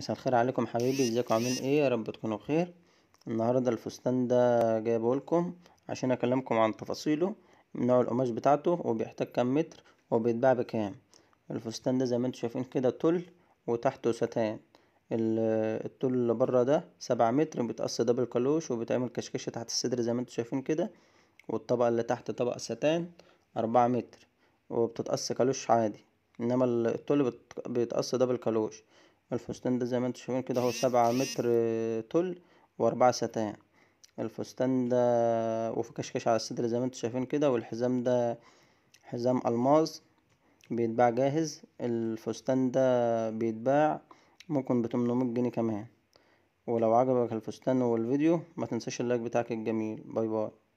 مساء الخير عليكم حبيبي ازيكم عاملين ايه يا رب تكونوا بخير النهارده الفستان ده جايبه لكم عشان اكلمكم عن تفاصيله نوع القماش بتاعته وبيحتاج كام متر وبيتباع بكام الفستان ده زي ما انتم شايفين كده تل وتحته ستان التل اللي بره ده سبعة متر بيتقص دبل كلوش وبتعمل كشكشه تحت الصدر زي ما انتم شايفين كده والطبقه اللي تحت طبقه ستان أربعة متر وبتتقص كالوش عادي انما التل بيتقص دبل كالوش الفستان ده زي ما انتم شايفين كده هو سبعة متر طول وأربعة ستان الفستان ده وفي على الصدر زي ما انتم شايفين كده والحزام ده حزام ألماس بيتباع جاهز الفستان ده بيتباع ممكن بتمنمية جنيه كمان ولو عجبك الفستان والفيديو ما تنساش اللايك بتاعك الجميل باي باي